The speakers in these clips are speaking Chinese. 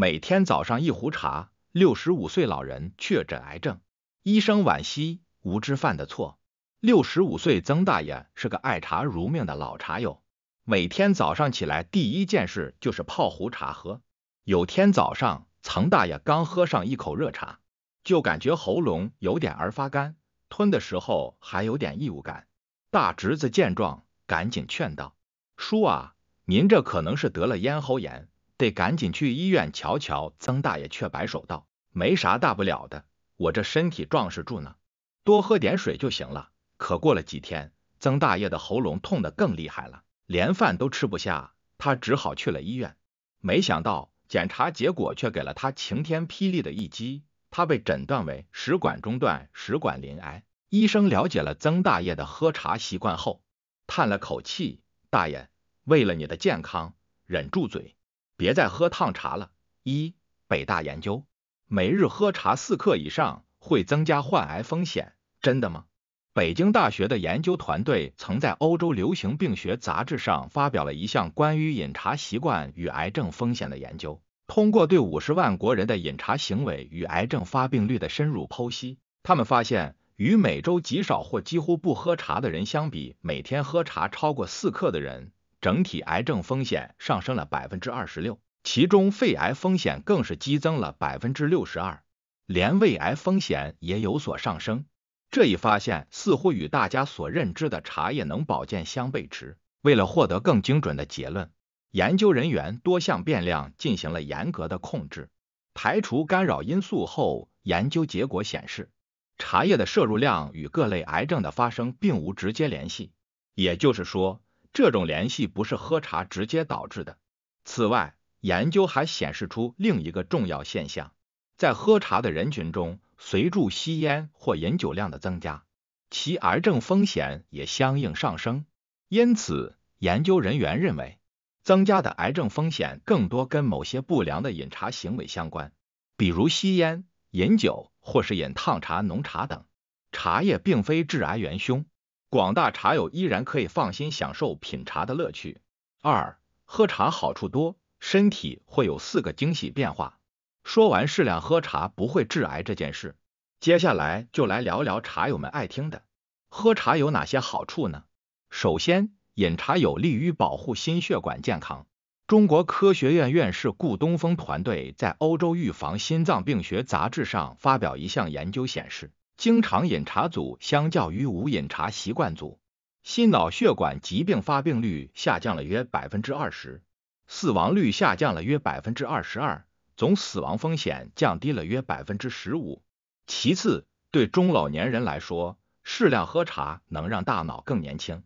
每天早上一壶茶，六十五岁老人确诊癌症，医生惋惜无知犯的错。六十五岁曾大爷是个爱茶如命的老茶友，每天早上起来第一件事就是泡壶茶喝。有天早上，曾大爷刚喝上一口热茶，就感觉喉咙有点儿发干，吞的时候还有点异物感。大侄子见状，赶紧劝道：“叔啊，您这可能是得了咽喉炎。”得赶紧去医院瞧瞧。曾大爷却摆手道：“没啥大不了的，我这身体壮实住呢，多喝点水就行了。”可过了几天，曾大爷的喉咙痛得更厉害了，连饭都吃不下，他只好去了医院。没想到检查结果却给了他晴天霹雳的一击，他被诊断为食管中断、食管鳞癌。医生了解了曾大爷的喝茶习惯后，叹了口气：“大爷，为了你的健康，忍住嘴。”别再喝烫茶了！一北大研究，每日喝茶四克以上会增加患癌风险，真的吗？北京大学的研究团队曾在欧洲流行病学杂志上发表了一项关于饮茶习惯与癌症风险的研究。通过对五十万国人的饮茶行为与癌症发病率的深入剖析，他们发现，与每周极少或几乎不喝茶的人相比，每天喝茶超过四克的人。整体癌症风险上升了百分之二十六，其中肺癌风险更是激增了百分之六十二，连胃癌风险也有所上升。这一发现似乎与大家所认知的茶叶能保健相背驰。为了获得更精准的结论，研究人员多项变量进行了严格的控制，排除干扰因素后，研究结果显示，茶叶的摄入量与各类癌症的发生并无直接联系。也就是说。这种联系不是喝茶直接导致的。此外，研究还显示出另一个重要现象：在喝茶的人群中，随住吸烟或饮酒量的增加，其癌症风险也相应上升。因此，研究人员认为，增加的癌症风险更多跟某些不良的饮茶行为相关，比如吸烟、饮酒或是饮烫茶、浓茶等。茶叶并非致癌元凶。广大茶友依然可以放心享受品茶的乐趣。二，喝茶好处多，身体会有四个惊喜变化。说完适量喝茶不会致癌这件事，接下来就来聊聊茶友们爱听的，喝茶有哪些好处呢？首先，饮茶有利于保护心血管健康。中国科学院院士顾东风团队在欧洲预防心脏病学杂志上发表一项研究显示。经常饮茶组相较于无饮茶习惯组，心脑血管疾病发病率下降了约百分之二十，死亡率下降了约百分之二十二，总死亡风险降低了约百分之十五。其次，对中老年人来说，适量喝茶能让大脑更年轻。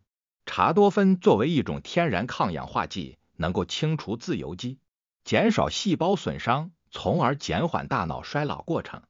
茶多酚作为一种天然抗氧化剂，能够清除自由基，减少细胞损伤，从而减缓大脑衰老过程。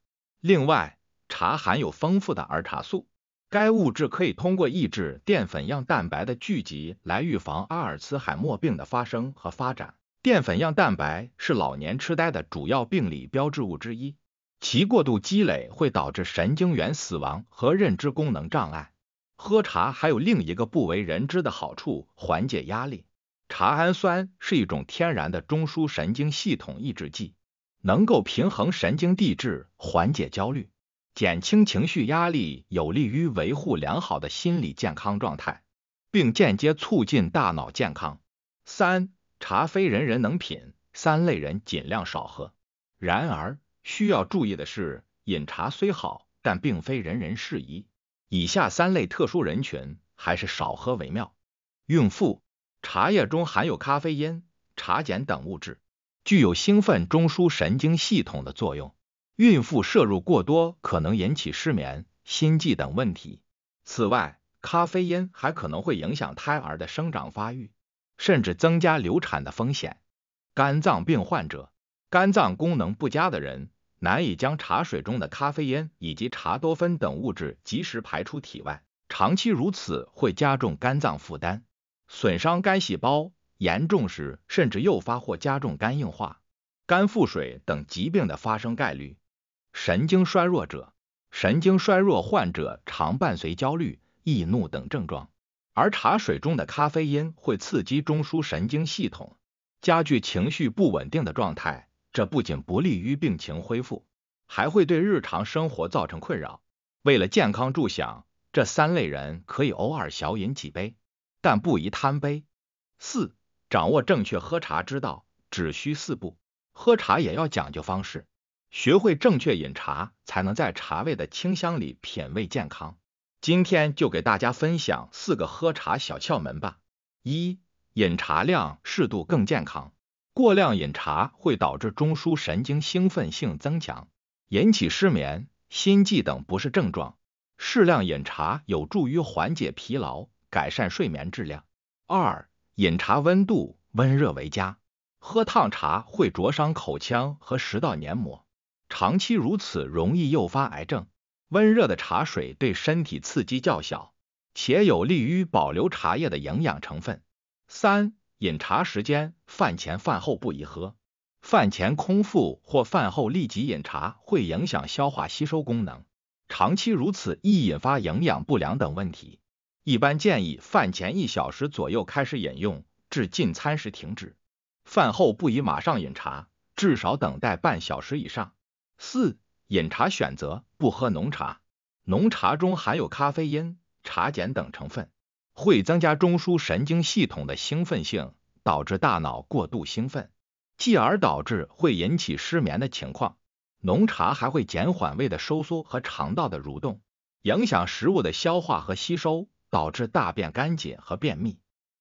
另外，茶含有丰富的儿茶素，该物质可以通过抑制淀粉样蛋白的聚集来预防阿尔茨海默病的发生和发展。淀粉样蛋白是老年痴呆的主要病理标志物之一，其过度积累会导致神经元死亡和认知功能障碍。喝茶还有另一个不为人知的好处：缓解压力。茶氨酸是一种天然的中枢神经系统抑制剂，能够平衡神经递质，缓解焦虑。减轻情绪压力，有利于维护良好的心理健康状态，并间接促进大脑健康。三，茶非人人能品，三类人尽量少喝。然而，需要注意的是，饮茶虽好，但并非人人适宜。以下三类特殊人群还是少喝为妙。孕妇，茶叶中含有咖啡因、茶碱等物质，具有兴奋中枢神经系统的作用。孕妇摄入过多可能引起失眠、心悸等问题。此外，咖啡因还可能会影响胎儿的生长发育，甚至增加流产的风险。肝脏病患者、肝脏功能不佳的人难以将茶水中的咖啡因以及茶多酚等物质及时排出体外，长期如此会加重肝脏负担，损伤肝细胞，严重时甚至诱发或加重肝硬化、肝腹水等疾病的发生概率。神经衰弱者，神经衰弱患者常伴随焦虑、易怒等症状，而茶水中的咖啡因会刺激中枢神经系统，加剧情绪不稳定的状态。这不仅不利于病情恢复，还会对日常生活造成困扰。为了健康著想，这三类人可以偶尔小饮几杯，但不宜贪杯。四、掌握正确喝茶之道，只需四步。喝茶也要讲究方式。学会正确饮茶，才能在茶味的清香里品味健康。今天就给大家分享四个喝茶小窍门吧。一、饮茶量适度更健康，过量饮茶会导致中枢神经兴奋性增强，引起失眠、心悸等不适症状。适量饮茶有助于缓解疲劳，改善睡眠质量。二、饮茶温度温热为佳，喝烫茶会灼伤口腔和食道黏膜。长期如此容易诱发癌症。温热的茶水对身体刺激较小，且有利于保留茶叶的营养成分。三、饮茶时间，饭前饭后不宜喝。饭前空腹或饭后立即饮茶，会影响消化吸收功能，长期如此易引发营养不良等问题。一般建议饭前一小时左右开始饮用，至进餐时停止。饭后不宜马上饮茶，至少等待半小时以上。四、饮茶选择不喝浓茶。浓茶中含有咖啡因、茶碱等成分，会增加中枢神经系统的兴奋性，导致大脑过度兴奋，继而导致会引起失眠的情况。浓茶还会减缓胃的收缩和肠道的蠕动，影响食物的消化和吸收，导致大便干结和便秘。